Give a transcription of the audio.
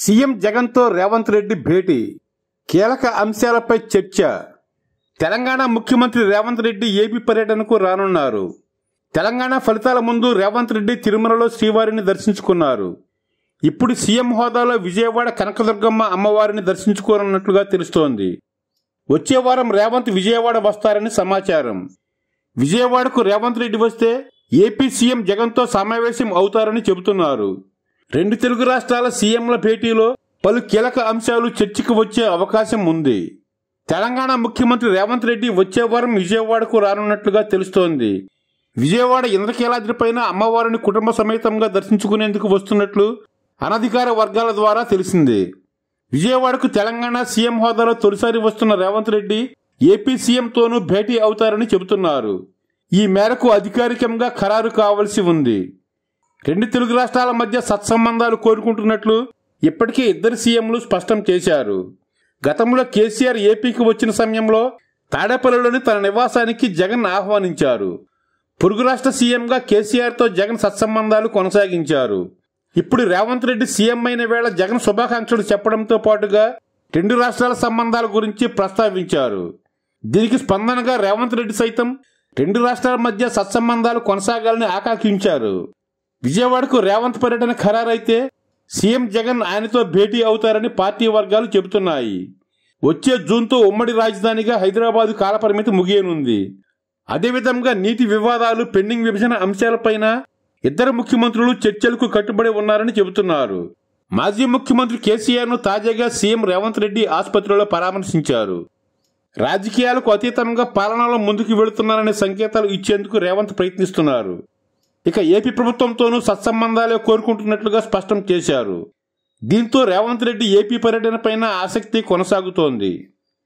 CM జగన్తో రేవంత్ రెడ్డి భేటీ కీలక అంశాలపై చర్చ తెలంగాణ ముఖ్యమంత్రి రేవంత్ రెడ్డి ఏపీ పర్యటనకు రానున్నారు తెలంగాణ ఫలితాల ముందు రేవంత్ రెడ్డి తిరుమలలో శ్రీవారిని దర్శించుకున్నారు ఇప్పుడు సీఎం హోదాలో విజయవాడ కనకదుర్గమ్మ అమ్మవారిని దర్శించుకోనున్నట్లుగా తెలుస్తోంది వచ్చే వారం రేవంత్ విజయవాడ వస్తారని సమాచారం విజయవాడకు రేవంత్ రెడ్డి వస్తే ఏపీ సీఎం జగన్తో సమావేశం అవుతారని చెబుతున్నారు రెండు తెలుగు రాష్ట్రాల సీఎంల భేటీలో పలు కీలక అంశాలు చర్చకు వచ్చే అవకాశం ఉంది తెలంగాణ ముఖ్యమంత్రి రేవంత్ రెడ్డి వచ్చే వారం విజయవాడకు రానున్నట్లుగా తెలుస్తోంది విజయవాడ ఇంద్రకీలాద్రిపైన అమ్మవారిని కుటుంబ సమేతంగా దర్శించుకునేందుకు వస్తున్నట్లు అనధికార వర్గాల ద్వారా తెలిసింది విజయవాడకు తెలంగాణ సీఎం హోదాలో తొలిసారి వస్తున్న రేవంత్ రెడ్డి ఏపీ సీఎంతోనూ భేటీ అవుతారని చెబుతున్నారు ఈ మేరకు అధికారికంగా ఖరారు కావలసి ఉంది రెండు తెలుగు రాష్ట్రాల మధ్య సత్సంబంధాలు కోరుకుంటున్నట్లు ఇప్పటికే ఇద్దరు సీఎంలు స్పష్టం చేశారు గతంలో కేసీఆర్ ఏపీకి వచ్చిన సమయంలో తాడేపల్లిలోని తన నివాసానికి జగన్ ఆహ్వానించారు పొరుగు రాష్ట్ర సీఎంగా కేసీఆర్తో జగన్ సత్సంబంధాలు కొనసాగించారు ఇప్పుడు రేవంత్ రెడ్డి సీఎం అయిన వేళ జగన్ శుభాకాంక్షలు చెప్పడంతో పాటుగా రెండు రాష్ట్రాల సంబంధాల గురించి ప్రస్తావించారు దీనికి స్పందనగా రేవంత్ రెడ్డి సైతం రెండు రాష్ట్రాల మధ్య సత్సంబంధాలు కొనసాగాలని ఆకాంక్షించారు విజయవాడకు రేవంత్ పర్యటన ఖరారైతే సీఎం జగన్ ఆయనతో భేటీ అవుతారని పార్టీ వర్గాలు చెబుతున్నాయి వచ్చే జూన్తో ఉమ్మడి రాజధానిగా హైదరాబాద్ కాలపరిమితి ముగియనుంది అదేవిధంగా నీటి వివాదాలు పెండింగ్ విభజన అంశాలపైన ఇద్దరు ముఖ్యమంత్రులు చర్చలకు కట్టుబడి ఉన్నారని చెబుతున్నారు మాజీ ముఖ్యమంత్రి కేసీఆర్ను తాజాగా సీఎం రేవంత్ రెడ్డి ఆసుపత్రిలో పరామర్శించారు రాజకీయాలకు అతీతంగా పాలనలో ముందుకు వెళుతున్నారనే సంకేతాలు ఇచ్చేందుకు రేవంత్ ప్రయత్నిస్తున్నారు ఇక ఏపీ ప్రభుత్వంతోనూ సత్సంబంధాలే కోరుకుంటున్నట్లుగా స్పష్టం చేశారు దీంతో రేవంత్ రెడ్డి ఏపీ పైన ఆసక్తి కొనసాగుతోంది